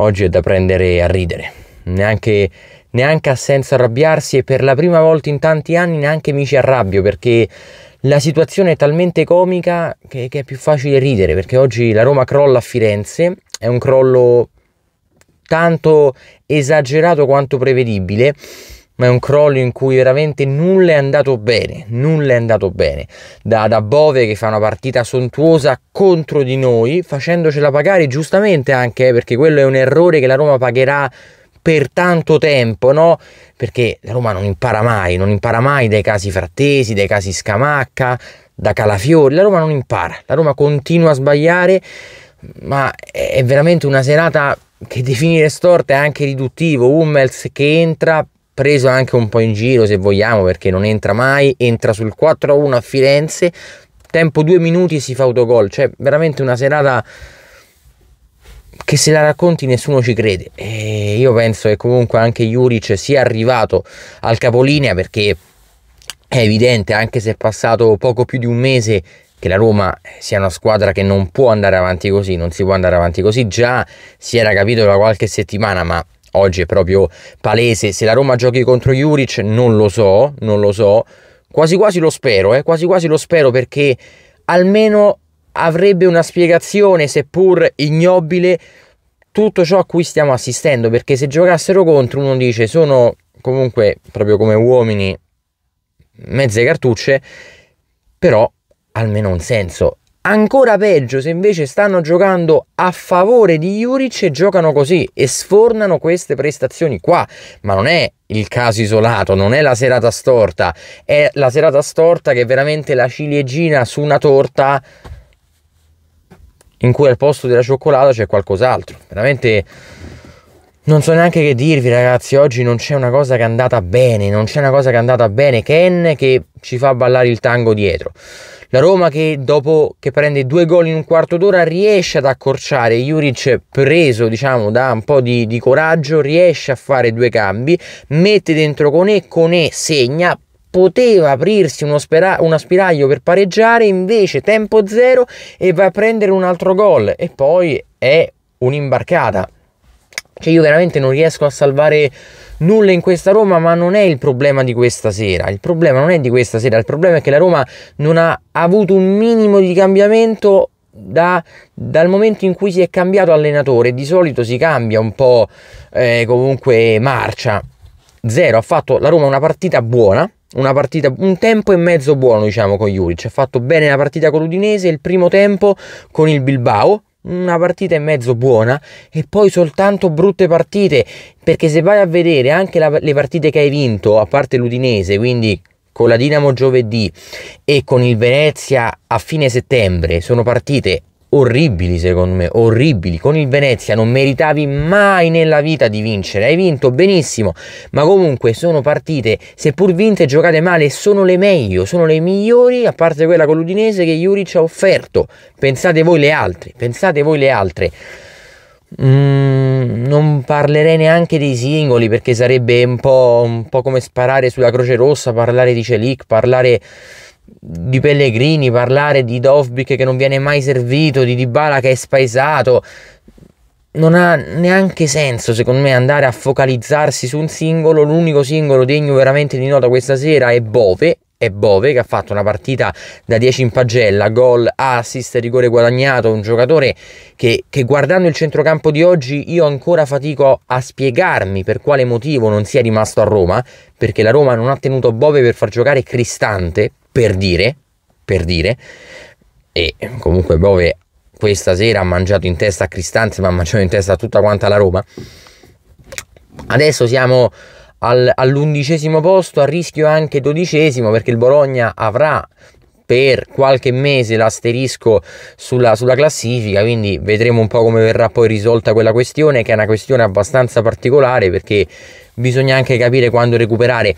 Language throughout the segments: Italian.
Oggi è da prendere a ridere. Neanche, neanche ha senso arrabbiarsi e per la prima volta in tanti anni neanche mi ci arrabbio perché la situazione è talmente comica che, che, è più facile ridere perché oggi la Roma crolla a Firenze, è un crollo tanto esagerato quanto prevedibile ma è un crollo in cui veramente nulla è andato bene, nulla è andato bene. Da, da Bove che fa una partita sontuosa contro di noi, facendocela pagare giustamente anche, eh, perché quello è un errore che la Roma pagherà per tanto tempo, no? Perché la Roma non impara mai, non impara mai dai casi frattesi, dai casi scamacca, da Calafiori, la Roma non impara, la Roma continua a sbagliare, ma è veramente una serata che definire storta è anche riduttivo, Hummels che entra preso anche un po' in giro se vogliamo perché non entra mai, entra sul 4-1 a Firenze, tempo due minuti e si fa autogol, cioè veramente una serata che se la racconti nessuno ci crede e io penso che comunque anche Juric sia arrivato al capolinea perché è evidente anche se è passato poco più di un mese che la Roma sia una squadra che non può andare avanti così, non si può andare avanti così, già si era capito da qualche settimana ma oggi è proprio palese. Se la Roma giochi contro Juric, non lo so, non lo so. Quasi quasi lo spero, eh, quasi quasi lo spero perché almeno avrebbe una spiegazione, seppur ignobile, tutto ciò a cui stiamo assistendo. Perché se giocassero contro, uno dice, sono comunque proprio come uomini mezze cartucce, però almeno un senso. Ancora peggio se invece stanno giocando a favore di Juric e giocano così e sfornano queste prestazioni qua, ma non è il caso isolato, non è la serata storta, è la serata storta che è veramente la ciliegina su una torta in cui al posto della cioccolata c'è qualcos'altro. Veramente non so neanche che dirvi ragazzi, oggi non c'è una cosa che è andata bene, non c'è una cosa che è andata bene, Ken che ci fa ballare il tango dietro. La Roma che dopo che prende due gol in un quarto d'ora riesce ad accorciare, Juric preso diciamo da un po' di, di coraggio riesce a fare due cambi, mette dentro Conè, Conè segna, poteva aprirsi uno, uno, spiraglio per pareggiare, invece tempo zero e va a prendere un altro gol e poi è un'imbarcata cioè io veramente non riesco a salvare nulla in questa Roma, ma non è il problema di questa sera. Il problema non è di questa sera, il problema è che la Roma non ha avuto un minimo di cambiamento da, dal momento in cui si è cambiato allenatore. Di solito si cambia un po' eh, comunque marcia. Zero, ha fatto la Roma una partita buona, una partita, un tempo e mezzo buono diciamo con Juric, ha fatto bene la partita con l'Udinese, il primo tempo con il Bilbao, una partita e mezzo buona e poi soltanto brutte partite perché se vai a vedere anche la, le partite che hai vinto a parte l'Udinese quindi con la Dinamo giovedì e con il Venezia a fine settembre sono partite orribili secondo me, orribili. Con il Venezia non meritavi mai nella vita di vincere, hai vinto benissimo, ma comunque sono partite, seppur vinte e giocate male, sono le meglio, sono le migliori, a parte quella con l'Udinese che Juric ha offerto. Pensate voi le altre, pensate voi le altre. Mm, non parlerei neanche dei singoli perché sarebbe un po', un po come sparare sulla Croce Rossa, parlare di Celic, parlare di Pellegrini, parlare di Dovbic che non viene mai servito, di Dybala che è spaesato, non ha neanche senso secondo me andare a focalizzarsi su un singolo, l'unico singolo degno veramente di nota questa sera è Bove, è Bove che ha fatto una partita da 10 in pagella, gol, assist, rigore guadagnato, un giocatore che, che, guardando il centrocampo di oggi io ancora fatico a spiegarmi per quale motivo non sia rimasto a Roma, perché la Roma non ha tenuto Bove per far giocare Cristante, per dire, per dire, e comunque Bove questa sera ha mangiato in testa a Cristante, ma ha mangiato in testa a tutta quanta la Roma. Adesso siamo al, all'undicesimo posto, a rischio anche dodicesimo, perché il Bologna avrà per qualche mese l'asterisco sulla, sulla, classifica, quindi vedremo un po' come verrà poi risolta quella questione, che è una questione abbastanza particolare perché bisogna anche capire quando recuperare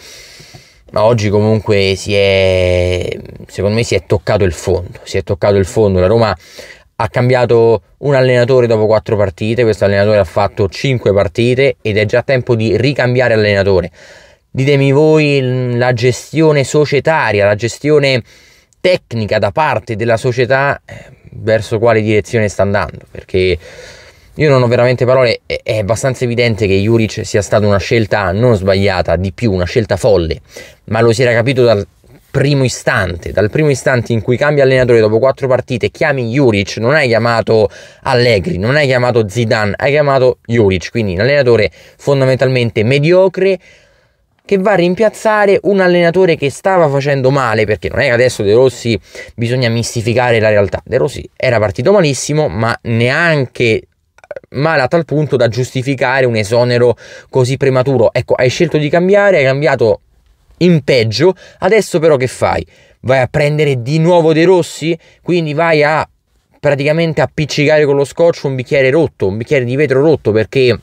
ma oggi comunque si è, secondo me si è toccato il fondo, si è toccato il fondo, la Roma ha cambiato un allenatore dopo quattro partite, questo allenatore ha fatto cinque partite ed è già tempo di ricambiare allenatore. Ditemi voi la gestione societaria, la gestione tecnica da parte della società eh, verso quale direzione sta andando, perché io non ho veramente parole, è abbastanza evidente che Juric sia stata una scelta non sbagliata, di più una scelta folle, ma lo si era capito dal primo istante, dal primo istante in cui cambia allenatore dopo quattro partite, chiami Juric, non hai chiamato Allegri, non hai chiamato Zidane, hai chiamato Juric, quindi un allenatore fondamentalmente mediocre che va a rimpiazzare un allenatore che stava facendo male, perché non è che adesso De Rossi bisogna mistificare la realtà, De Rossi era partito malissimo, ma neanche male a tal punto da giustificare un esonero così prematuro. Ecco, hai scelto di cambiare, hai cambiato in peggio, adesso però che fai? Vai a prendere di nuovo dei rossi? Quindi vai a praticamente appiccicare con lo scotch un bicchiere rotto, un bicchiere di vetro rotto perché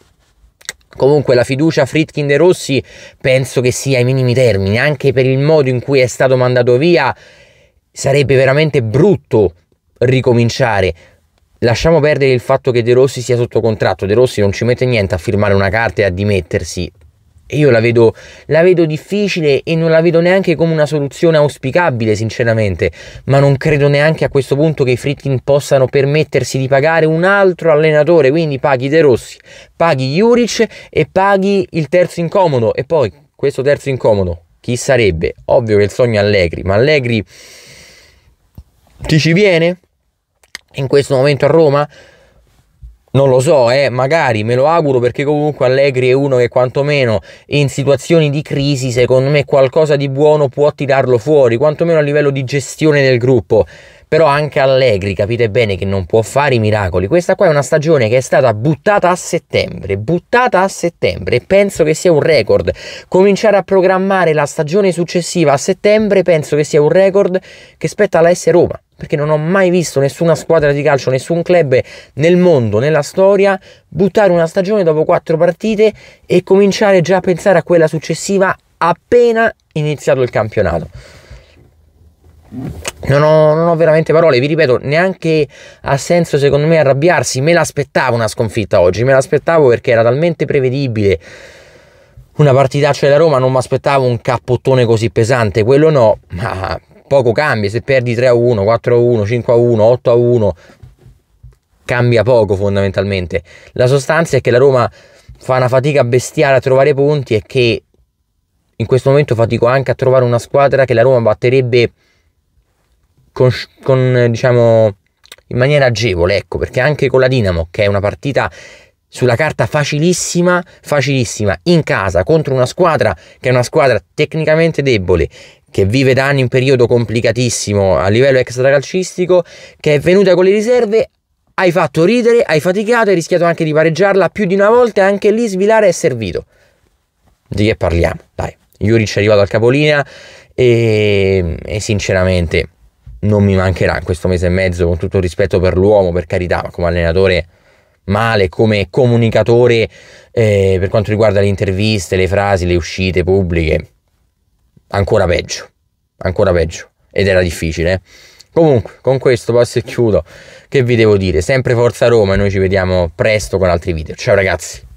Comunque la fiducia Fritkin De Rossi penso che sia ai minimi termini, anche per il modo in cui è stato mandato via sarebbe veramente brutto ricominciare Lasciamo perdere il fatto che De Rossi sia sotto contratto, De Rossi non ci mette niente a firmare una carta e a dimettersi. io la vedo, la vedo difficile e non la vedo neanche come una soluzione auspicabile, sinceramente. Ma non credo neanche a questo punto che i Fritkin possano permettersi di pagare un altro allenatore. Quindi paghi De Rossi, paghi Juric e paghi il terzo incomodo. E poi questo terzo incomodo, chi sarebbe? Ovvio che il sogno è Allegri, ma Allegri chi ci viene? in questo momento a Roma? Non lo so, eh, magari me lo auguro perché comunque Allegri è uno che quantomeno in situazioni di crisi, secondo me qualcosa di buono può tirarlo fuori, quantomeno a livello di gestione del gruppo. Però anche Allegri capite bene che non può fare i miracoli. Questa qua è una stagione che è stata buttata a settembre, buttata a settembre e penso che sia un record. Cominciare a programmare la stagione successiva a settembre penso che sia un record che spetta alla S Roma perché non ho mai visto nessuna squadra di calcio, nessun club nel mondo, nella storia, buttare una stagione dopo quattro partite e cominciare già a pensare a quella successiva appena iniziato il campionato. Non ho, non ho, veramente parole, vi ripeto, neanche ha senso secondo me arrabbiarsi, me l'aspettavo una sconfitta oggi, me l'aspettavo perché era talmente prevedibile una partitaccia della Roma, non mi aspettavo un cappottone così pesante, quello no, ma poco cambia, se perdi 3 a 1, 4 a 1, 5 a 1, 8 a 1, cambia poco fondamentalmente. La sostanza è che la Roma fa una fatica bestiale a trovare punti e che in questo momento fatico anche a trovare una squadra che la Roma batterebbe con, con diciamo in maniera agevole, ecco, perché anche con la Dinamo, che è una partita sulla carta facilissima, facilissima, in casa contro una squadra che è una squadra tecnicamente debole, che vive da anni un periodo complicatissimo a livello extracalcistico, che è venuta con le riserve, hai fatto ridere, hai faticato, hai rischiato anche di pareggiarla più di una volta e anche lì svilare è servito. Di che parliamo? Dai, Juric è arrivato al capolinea e, e sinceramente non mi mancherà in questo mese e mezzo, con tutto il rispetto per l'uomo, per carità, ma come allenatore male come comunicatore eh, per quanto riguarda le interviste, le frasi, le uscite pubbliche. Ancora peggio, ancora peggio. Ed era difficile. Eh. Comunque, con questo passo e chiudo. Che vi devo dire? Sempre Forza Roma e noi ci vediamo presto con altri video. Ciao ragazzi!